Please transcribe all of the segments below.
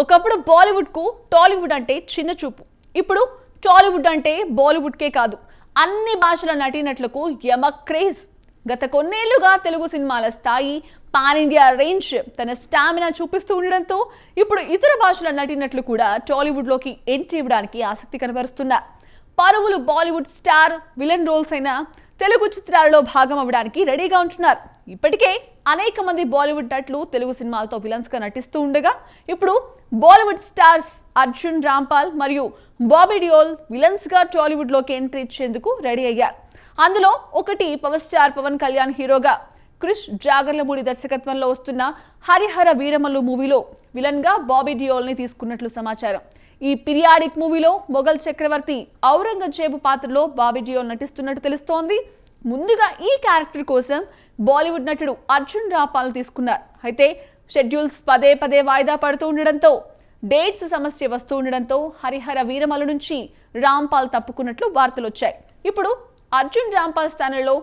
ఒకప్పుడు బాలీవుడ్కు టాలీవుడ్ అంటే చిన్న చూపు ఇప్పుడు టాలీవుడ్ అంటే బాలీవుడ్కే కాదు అన్ని భాషల నటీనటులకు యమ క్రేజ్ గత కొన్నేళ్లుగా తెలుగు సినిమాల స్థాయి పాన్ ఇండియా రేంజ్ తన స్టామినా చూపిస్తూ ఉండడంతో ఇప్పుడు ఇతర భాషల నటినట్లు కూడా టాలీవుడ్లోకి ఎంట్రీ ఇవ్వడానికి ఆసక్తి కనబరుస్తున్నారు పరువులు బాలీవుడ్ స్టార్ విలన్ రోల్స్ అయిన తెలుగు చిత్రాలలో భాగం అవ్వడానికి రెడీగా ఉంటున్నారు ఇప్పటికే అనేక మంది బాలీవుడ్ నటులు తెలుగు సినిమాలతో విలన్స్గా నటిస్తూ ఉండగా ఇప్పుడు బాలీవుడ్ స్టార్స్ అర్జున్ రాంపాల్ మరియు బాబీ డియోల్ విలన్స్గా టాలీవుడ్లోకి ఎంట్రీ ఇచ్చేందుకు రెడీ అయ్యారు అందులో ఒకటి పవర్ స్టార్ పవన్ కళ్యాణ్ హీరోగా క్రిష్ జాగర్లమూడి దర్శకత్వంలో వస్తున్న హరిహర వీరమల్లు మూవీలో విలన్ గా బాబీ ని తీసుకున్నట్లు సమాచారం ఈ పిరియాడిక్ మూవీలో మొఘల్ చక్రవర్తి ఔరంగజేబు పాత్రలో బాబీజియో నటిస్తున్నట్టు తెలుస్తోంది ముందుగా ఈ క్యారెక్టర్ కోసం బాలీవుడ్ నటుడు అర్జున్ రాపాల్ తీసుకున్నారు అయితే షెడ్యూల్స్ పదే పదే వాయిదా పడుతూ ఉండడంతో డేట్స్ సమస్య వస్తూ ఉండడంతో హరిహర వీరమల నుంచి రాంపాల్ తప్పుకున్నట్లు వార్తలు వచ్చాయి ఇప్పుడు అర్జున్ రాంపాల్ స్థానంలో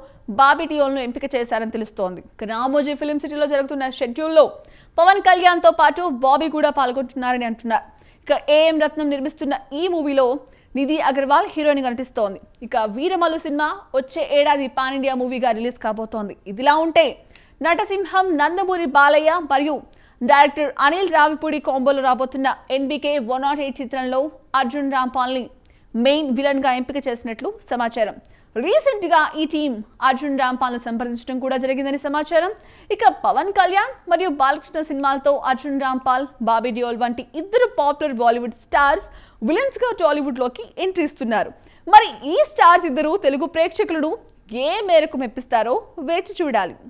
బాబీ టియోల్ను ఎంపిక చేశారని తెలుస్తోంది రామోజీ ఫిలిం సిటీలో జరుగుతున్న షెడ్యూల్లో పవన్ కళ్యాణ్తో పాటు బాబీ కూడా పాల్గొంటున్నారని అంటున్నారు ఇక ఏఎం రత్నం నిర్మిస్తున్న ఈ మూవీలో నిధి అగర్వాల్ హీరోయిన్ కనిపిస్తోంది ఇక వీరమలు సినిమా వచ్చే ఏడాది పాన్ ఇండియా మూవీగా రిలీజ్ కాబోతోంది ఇదిలా ఉంటే నటసింహం నందమూరి బాలయ్య మరియు డైరెక్టర్ అనిల్ రావిపూడి కాంబోలో రాబోతున్న ఎన్బికే వన్ నాట్ ఎయిట్ చిత్రంలో అర్జున్ రాంపాల్ని మెయిన్ విలన్గా ఎంపిక చేసినట్లు సమాచారం రీసెంట్గా ఈ టీం అర్జున్ రాంపాల్ను సంప్రదించడం కూడా జరిగిందని సమాచారం ఇక పవన్ కళ్యాణ్ మరియు బాలకృష్ణ సినిమాలతో అర్జున్ రాంపాల్ బాబీ డియోల్ వంటి ఇద్దరు పాపులర్ బాలీవుడ్ స్టార్స్ విలన్స్గా టాలీవుడ్లోకి ఎంట్రీ ఇస్తున్నారు మరి ఈ స్టార్స్ ఇద్దరు తెలుగు ప్రేక్షకులను ఏ మేరకు మెప్పిస్తారో వేచి చూడాలి